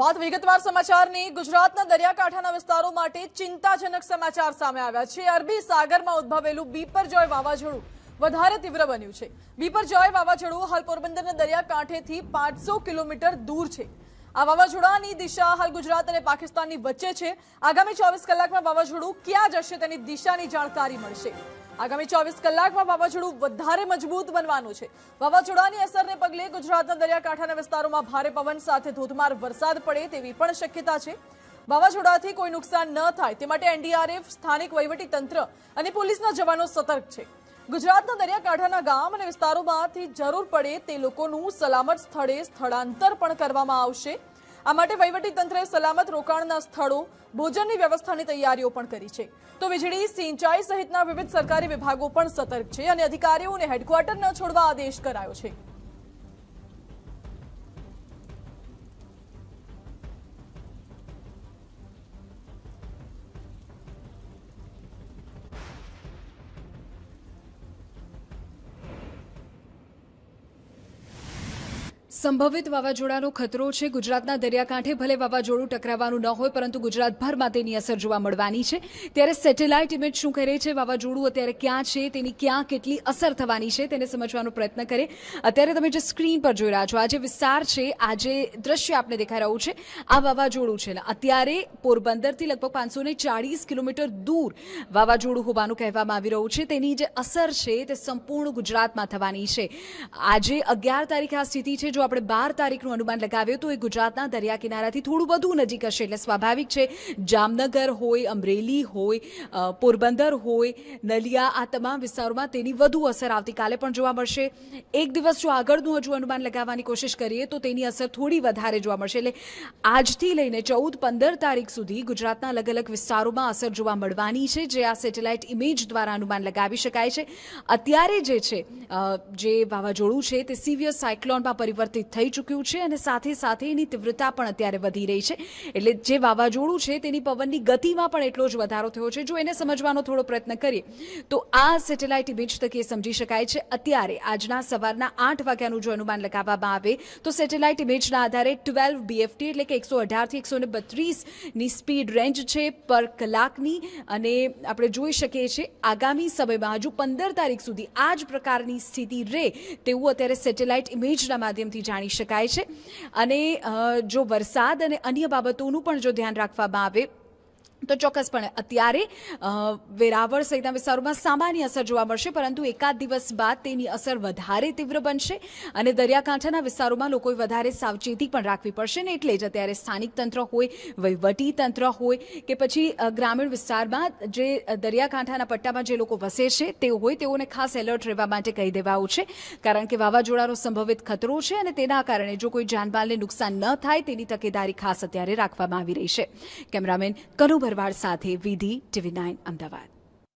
વાત વિગતવાર સમાચારની ગુજરાતના દરિયાકાંઠાના વિસ્તારો માટે ચિંતાજનક સમાચાર સામે આવ્યા છે અરબી સાગરમાં ઉદ્ભવેલું બીપરજોય વાવાઝોડું વધારે તીવ્ર બન્યું છે બીપરજોય વાવાઝોડું હાલ પોરબંદરના દરિયાકાંઠેથી પાંચસો કિલોમીટર દૂર છે આ વાવાઝોડાની દિશા હાલ ગુજરાત અને પાકિસ્તાનની વચ્ચે છે આગામી ચોવીસ કલાકમાં વાવાઝોડું ક્યાં જશે તેની દિશાની જાણકારી મળશે આગામી ચોવીસ કલાકમાં વાવાઝોડું વધારે મજબૂત બનવાનું છે વાવાઝોડાની અસરને પગલે ગુજરાતના દરિયાકાંઠાના વિસ્તારોમાં ભારે પવન સાથે ધોધમાર વરસાદ પડે તેવી પણ શક્યતા છે વાવાઝોડાથી કોઈ નુકસાન ન થાય તે માટે એનડીઆરએફ સ્થાનિક તંત્ર અને પોલીસના જવાનો સતર્ક છે ગુજરાતના દરિયાકાંઠાના ગામ અને વિસ્તારોમાંથી જરૂર પડે તે લોકોનું સલામત સ્થળે સ્થળાંતર પણ કરવામાં આવશે આ માટે તંત્રએ સલામત રોકાણના સ્થળો ભોજનની વ્યવસ્થાની તૈયારીઓ પણ કરી છે તો વીજળી સિંચાઈ સહિતના વિવિધ સરકારી વિભાગો પણ સતર્ક છે અને અધિકારીઓને હેડક્વાર્ટર ન છોડવા આદેશ કરાયો છે સંભવિત વાવાઝોડાનો ખતરો છે ગુજરાતના દરિયાકાંઠે ભલે વાવાઝોડું ટકરાવાનું ન હોય પરંતુ ગુજરાતભરમાં તેની અસર જોવા મળવાની છે ત્યારે સેટેલાઇટ ઇમેજ શું કરે છે વાવાઝોડું અત્યારે ક્યાં છે તેની ક્યાં કેટલી અસર થવાની છે તેને સમજવાનો પ્રયત્ન કરે અત્યારે તમે જે સ્ક્રીન પર જોઈ રહ્યા છો આ જે વિસ્તાર છે આ જે દ્રશ્ય આપને દેખાઈ રહ્યું છે આ વાવાઝોડું છે અત્યારે પોરબંદરથી લગભગ પાંચસો ચાળીસ કિલોમીટર દૂર વાવાઝોડું હોવાનું કહેવામાં આવી રહ્યું છે તેની જે અસર છે તે સંપૂર્ણ ગુજરાતમાં થવાની છે આજે અગિયાર તારીખે આ સ્થિતિ છે જો આપણે બાર તારીખનું અનુમાન લગાવ્યું તો એ ગુજરાતના દરિયા કિનારાથી થોડું વધુ નજીક હશે એટલે સ્વાભાવિક છે જામનગર હોય અમરેલી હોય પોરબંદર હોય નલિયા આ તમામ વિસ્તારોમાં તેની વધુ અસર આવતીકાલે પણ જોવા મળશે એક દિવસ જો આગળનું હજુ અનુમાન લગાવવાની કોશિશ કરીએ તો તેની અસર થોડી વધારે જોવા મળશે એટલે આજથી લઈને ચૌદ પંદર તારીખ સુધી ગુજરાતના અલગ અલગ વિસ્તારોમાં અસર જોવા મળવાની છે જે આ સેટેલાઇટ ઇમેજ દ્વારા અનુમાન લગાવી શકાય છે અત્યારે જે છે જે વાવાઝોડું છે તે સિવિયર સાયક્લોનમાં પરિવર્તન પરિવર્તિત થઈ ચૂક્યું છે અને સાથે સાથે એની તીવ્રતા પણ અત્યારે વધી રહી છે એટલે જે વાવાઝોડું છે તેની પવનની ગતિમાં પણ એટલો જ વધારો થયો છે જો એને સમજવાનો થોડો પ્રયત્ન કરીએ તો આ સેટેલાઇટ ઇમેજ તકે સમજી શકાય છે અત્યારે આજના સવારના આઠ વાગ્યાનું જો અનુમાન લગાવવામાં આવે તો સેટેલાઇટ ઇમેજના આધારે ટ્વેલ્વ બીએફટી એટલે કે એકસો અઢારથી એકસો બત્રીસની સ્પીડ રેન્જ છે પર કલાકની અને આપણે જોઈ શકીએ છીએ આગામી સમયમાં હજુ પંદર તારીખ સુધી આ જ પ્રકારની સ્થિતિ રહે તેવું અત્યારે સેટેલાઇટ ઇમેજના માધ્યમથી માહિતી જાણી શકાય છે અને જો વરસાદ અને અન્ય બાબતોનું પણ જો ધ્યાન રાખવામાં આવે તો ચોક્કસપણે અત્યારે વેરાવળ સહિતના વિસ્તારોમાં સામાન્ય અસર જોવા મળશે પરંતુ એકાદ દિવસ બાદ તેની અસર વધારે તીવ્ર બનશે અને દરિયાકાંઠાના વિસ્તારોમાં લોકોએ વધારે સાવચેતી પણ રાખવી પડશે ને એટલે જ અત્યારે સ્થાનિક તંત્ર હોય વહીવટી તંત્ર હોય કે પછી ગ્રામીણ વિસ્તારમાં જે દરિયાકાંઠાના પટ્ટામાં જે લોકો વસે છે તેઓ હોય તેઓને ખાસ એલર્ટ રહેવા માટે કહી દેવાયું છે કારણ કે વાવાઝોડાનો સંભવિત ખતરો છે અને તેના કારણે જો કોઈ જાનમાલને નુકસાન ન થાય તેની તકેદારી ખાસ અત્યારે રાખવામાં આવી રહી છે કેમેરામેન કનુભર ભરવાડ સાથે વિધિ ટીવી નાઇન અમદાવાદ